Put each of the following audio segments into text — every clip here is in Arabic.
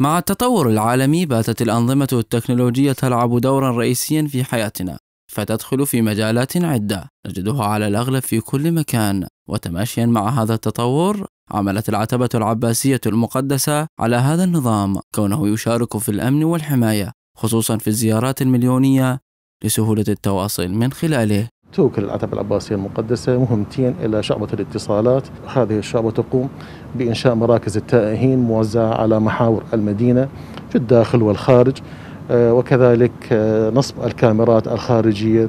مع التطور العالمي باتت الأنظمة التكنولوجية تلعب دورا رئيسيا في حياتنا فتدخل في مجالات عدة نجدها على الأغلب في كل مكان وتماشيا مع هذا التطور عملت العتبة العباسية المقدسة على هذا النظام كونه يشارك في الأمن والحماية خصوصا في الزيارات المليونية لسهولة التواصل من خلاله توكل العتبة العباسية المقدسة مهمتين إلى شعبة الاتصالات هذه الشعبة تقوم بإنشاء مراكز التائهين موزعة على محاور المدينة في الداخل والخارج آه، وكذلك آه، نصب الكاميرات الخارجية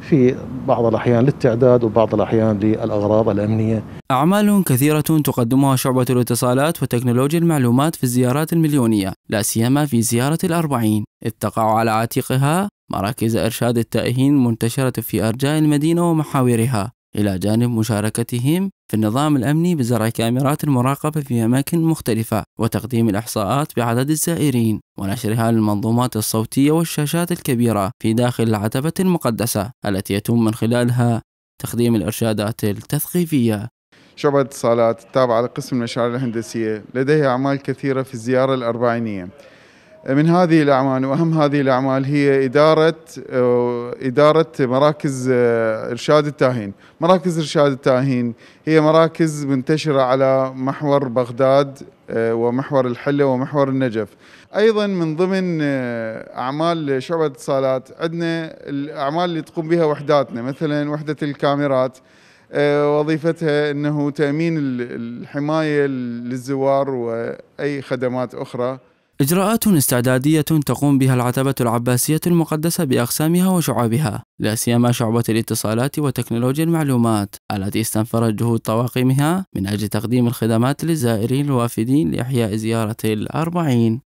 في بعض الأحيان للتعداد وبعض الأحيان للأغراض الأمنية أعمال كثيرة تقدمها شعبة الاتصالات وتكنولوجيا المعلومات في الزيارات المليونية لا سيما في زيارة الأربعين إذ تقع على عاتقها مراكز إرشاد التائهين منتشرة في أرجاء المدينة ومحاورها إلى جانب مشاركتهم في النظام الأمني بزرع كاميرات المراقبة في أماكن مختلفة وتقديم الإحصاءات بعدد الزائرين ونشرها للمنظومات الصوتية والشاشات الكبيرة في داخل العتبة المقدسة التي يتم من خلالها تقديم الإرشادات التثقيفية شعبة الاتصالات التابعة لقسم المشاريع الهندسية لديها أعمال كثيرة في الزيارة الأربعينية من هذه الاعمال واهم هذه الاعمال هي اداره آه، اداره مراكز آه، ارشاد التاهين، مراكز ارشاد التاهين هي مراكز منتشره على محور بغداد آه، ومحور الحله ومحور النجف. ايضا من ضمن اعمال شعبه الاتصالات عندنا الاعمال اللي تقوم بها وحداتنا مثلا وحده الكاميرات وظيفتها انه تامين الحمايه للزوار واي خدمات اخرى إجراءات استعدادية تقوم بها العتبة العباسية المقدسة بأقسامها وشعابها، لا سيما شعبة الاتصالات وتكنولوجيا المعلومات التي استنفرت جهود طواقمها من أجل تقديم الخدمات للزائرين الوافدين لإحياء زيارة الأربعين.